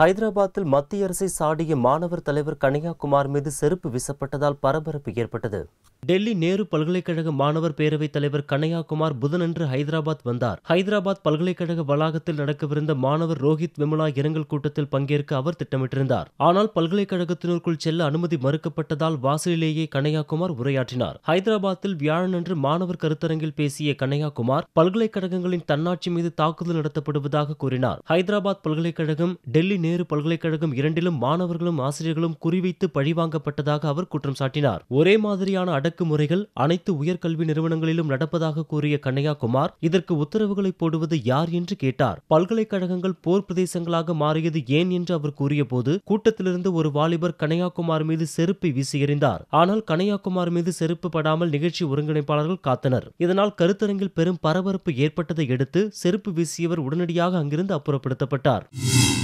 ஹைதராபாத்தில் மத்திய அரசை சாடிய மாணவர் தலைவர் கனியாகுமார் மீது செருப்பு வீசப்பட்டதால் பரபரப்பு ஏற்பட்டது டெல்லி நேரு பல்கலைக்கழக மாணவர் பேரவைத் தலைவர் கனையாகுமார் புதனன்று ஹைதராபாத் வந்தார் ஹைதராபாத் பல்கலைக்கழக வளாகத்தில் நடக்கவிருந்த மாணவர் ரோஹித் விமலா இரங்கல் கூட்டத்தில் பங்கேற்க அவர் திட்டமிட்டிருந்தார் ஆனால் பல்கலைக்கழகத்தினருக்குள் செல்ல அனுமதி மறுக்கப்பட்டதால் வாசலிலேயே கனையாகுமார் உரையாற்றினார் ஹைதராபாத்தில் வியாழனன்று மாணவர் கருத்தரங்கில் பேசிய கனையாகுமார் பல்கலைக்கழகங்களின் தன்னாட்சி மீது தாக்குதல் நடத்தப்படுவதாக கூறினார் ஹைதராபாத் பல்கலைக்கழகம் டெல்லி நேரு பல்கலைக்கழகம் இரண்டிலும் மாணவர்களும் ஆசிரியர்களும் குறிவைத்து பழிவாங்கப்பட்டதாக அவர் குற்றம் சாட்டினார் ஒரே மாதிரியான அடக்குமுறைகள் அனைத்து உயர்கல்வி நிறுவனங்களிலும் நடப்பதாக கூறிய கண்ணையாகுமார் இதற்கு உத்தரவுகளை போடுவது யார் என்று கேட்டார் பல்கலைக்கழகங்கள் போர் பிரதேசங்களாக மாறியது ஏன் என்று அவர் கூறியபோது கூட்டத்திலிருந்து ஒரு வாலிபர் கனையாகுமார் மீது செருப்பை வீசி எறிந்தார் ஆனால் கனையாகுமார் மீது செருப்பு படாமல் நிகழ்ச்சி ஒருங்கிணைப்பாளர்கள் காத்தனர் இதனால் கருத்தரங்கில் பெரும் பரபரப்பு ஏற்பட்டதை அடுத்து செருப்பு வீசியவர் உடனடியாக அங்கிருந்து அப்புறப்படுத்தப்பட்டார்